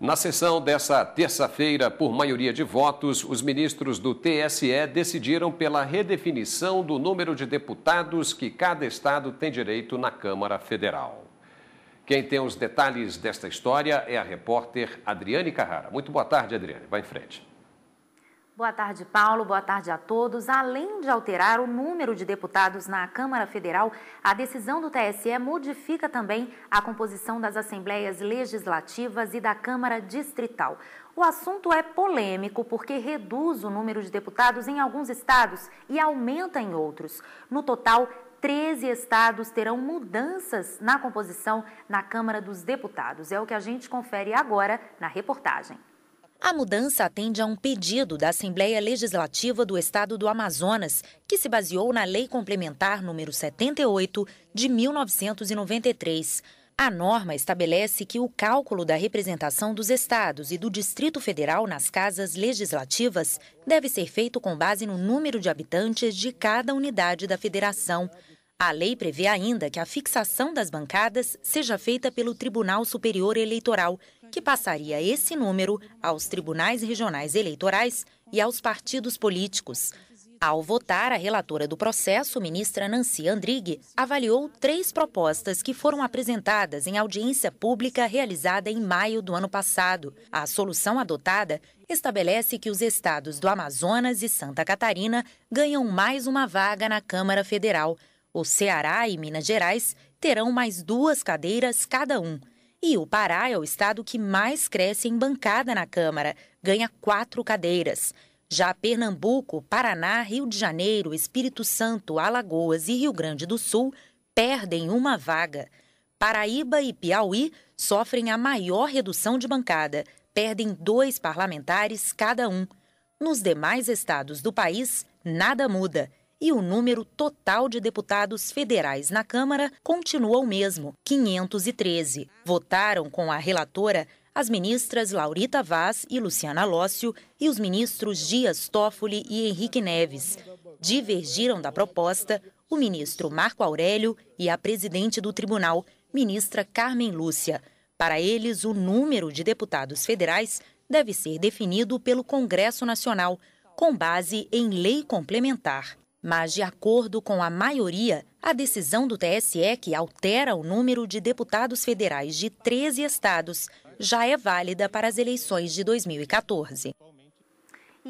Na sessão dessa terça-feira, por maioria de votos, os ministros do TSE decidiram pela redefinição do número de deputados que cada estado tem direito na Câmara Federal. Quem tem os detalhes desta história é a repórter Adriane Carrara. Muito boa tarde, Adriane. Vai em frente. Boa tarde, Paulo. Boa tarde a todos. Além de alterar o número de deputados na Câmara Federal, a decisão do TSE modifica também a composição das assembleias legislativas e da Câmara Distrital. O assunto é polêmico porque reduz o número de deputados em alguns estados e aumenta em outros. No total, 13 estados terão mudanças na composição na Câmara dos Deputados. É o que a gente confere agora na reportagem. A mudança atende a um pedido da Assembleia Legislativa do Estado do Amazonas, que se baseou na Lei Complementar número 78 de 1993. A norma estabelece que o cálculo da representação dos estados e do Distrito Federal nas casas legislativas deve ser feito com base no número de habitantes de cada unidade da federação. A lei prevê ainda que a fixação das bancadas seja feita pelo Tribunal Superior Eleitoral, que passaria esse número aos tribunais regionais eleitorais e aos partidos políticos. Ao votar, a relatora do processo, ministra Nancy Andrighi, avaliou três propostas que foram apresentadas em audiência pública realizada em maio do ano passado. A solução adotada estabelece que os estados do Amazonas e Santa Catarina ganham mais uma vaga na Câmara Federal. O Ceará e Minas Gerais terão mais duas cadeiras cada um. E o Pará é o estado que mais cresce em bancada na Câmara, ganha quatro cadeiras. Já Pernambuco, Paraná, Rio de Janeiro, Espírito Santo, Alagoas e Rio Grande do Sul perdem uma vaga. Paraíba e Piauí sofrem a maior redução de bancada, perdem dois parlamentares cada um. Nos demais estados do país, nada muda e o número total de deputados federais na Câmara continuou o mesmo, 513. Votaram com a relatora as ministras Laurita Vaz e Luciana Lócio e os ministros Dias Toffoli e Henrique Neves. Divergiram da proposta o ministro Marco Aurélio e a presidente do tribunal, ministra Carmen Lúcia. Para eles, o número de deputados federais deve ser definido pelo Congresso Nacional, com base em lei complementar mas, de acordo com a maioria, a decisão do TSE, que altera o número de deputados federais de 13 estados, já é válida para as eleições de 2014.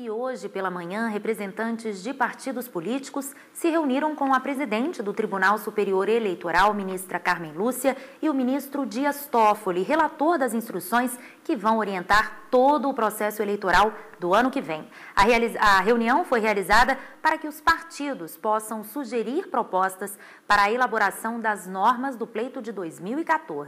E hoje pela manhã, representantes de partidos políticos se reuniram com a presidente do Tribunal Superior Eleitoral, ministra Carmen Lúcia, e o ministro Dias Toffoli, relator das instruções que vão orientar todo o processo eleitoral do ano que vem. A, a reunião foi realizada para que os partidos possam sugerir propostas para a elaboração das normas do pleito de 2014.